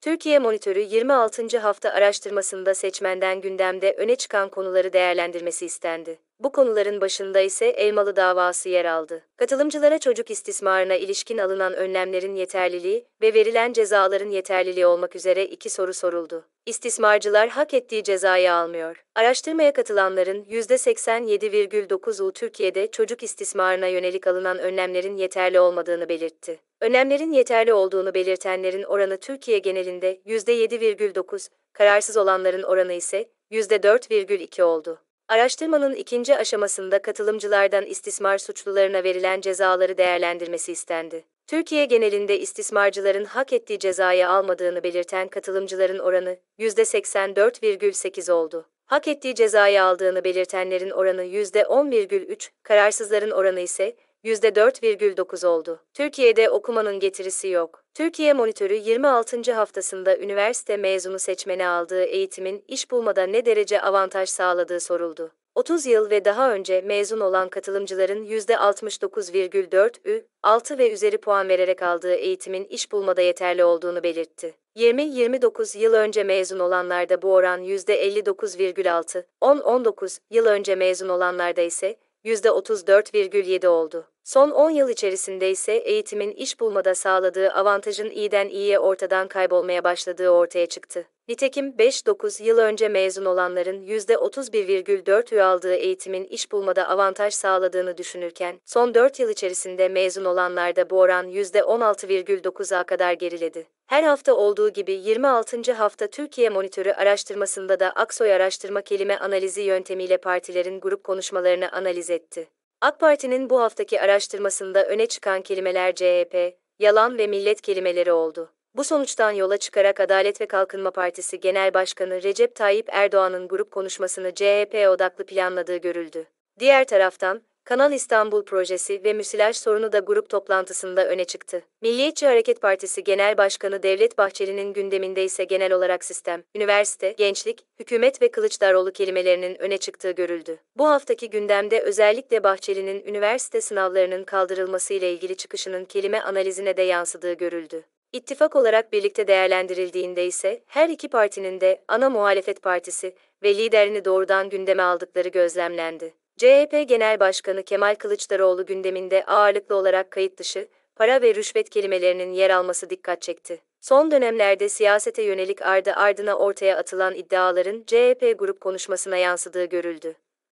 Türkiye Monitörü 26. hafta araştırmasında seçmenden gündemde öne çıkan konuları değerlendirmesi istendi. Bu konuların başında ise Elmalı davası yer aldı. Katılımcılara çocuk istismarına ilişkin alınan önlemlerin yeterliliği ve verilen cezaların yeterliliği olmak üzere iki soru soruldu. İstismarcılar hak ettiği cezayı almıyor. Araştırmaya katılanların %87,9'u Türkiye'de çocuk istismarına yönelik alınan önlemlerin yeterli olmadığını belirtti. Önlemlerin yeterli olduğunu belirtenlerin oranı Türkiye genelinde %7,9, kararsız olanların oranı ise %4,2 oldu. Araştırmanın ikinci aşamasında katılımcılardan istismar suçlularına verilen cezaları değerlendirmesi istendi. Türkiye genelinde istismarcıların hak ettiği cezayı almadığını belirten katılımcıların oranı %84,8 oldu. Hak ettiği cezayı aldığını belirtenlerin oranı %10,3, kararsızların oranı ise %4,9 oldu. Türkiye'de okumanın getirisi yok. Türkiye Monitörü 26. haftasında üniversite mezunu seçmeni aldığı eğitimin iş bulmada ne derece avantaj sağladığı soruldu. 30 yıl ve daha önce mezun olan katılımcıların %69,4'ü 6 ve üzeri puan vererek aldığı eğitimin iş bulmada yeterli olduğunu belirtti. 20-29 yıl önce mezun olanlarda bu oran %59,6, 10-19 yıl önce mezun olanlarda ise %34,7 oldu. Son 10 yıl içerisinde ise eğitimin iş bulmada sağladığı avantajın iyiden iyiye ortadan kaybolmaya başladığı ortaya çıktı. Nitekim 5-9 yıl önce mezun olanların %31,4'ü aldığı eğitimin iş bulmada avantaj sağladığını düşünürken, son 4 yıl içerisinde mezun olanlarda bu oran %16,9'a kadar geriledi. Her hafta olduğu gibi 26. hafta Türkiye Monitörü araştırmasında da Aksoy araştırma kelime analizi yöntemiyle partilerin grup konuşmalarını analiz etti. AK Parti'nin bu haftaki araştırmasında öne çıkan kelimeler CHP, yalan ve millet kelimeleri oldu. Bu sonuçtan yola çıkarak Adalet ve Kalkınma Partisi Genel Başkanı Recep Tayyip Erdoğan'ın grup konuşmasını CHP odaklı planladığı görüldü. Diğer taraftan, Kanal İstanbul projesi ve müsilaj sorunu da grup toplantısında öne çıktı. Milliyetçi Hareket Partisi Genel Başkanı Devlet Bahçeli'nin gündeminde ise genel olarak sistem, üniversite, gençlik, hükümet ve Kılıçdaroğlu kelimelerinin öne çıktığı görüldü. Bu haftaki gündemde özellikle Bahçeli'nin üniversite sınavlarının kaldırılması ile ilgili çıkışının kelime analizine de yansıdığı görüldü. İttifak olarak birlikte değerlendirildiğinde ise her iki partinin de ana muhalefet partisi ve liderini doğrudan gündeme aldıkları gözlemlendi. CHP Genel Başkanı Kemal Kılıçdaroğlu gündeminde ağırlıklı olarak kayıt dışı, para ve rüşvet kelimelerinin yer alması dikkat çekti. Son dönemlerde siyasete yönelik ardı ardına ortaya atılan iddiaların CHP grup konuşmasına yansıdığı görüldü.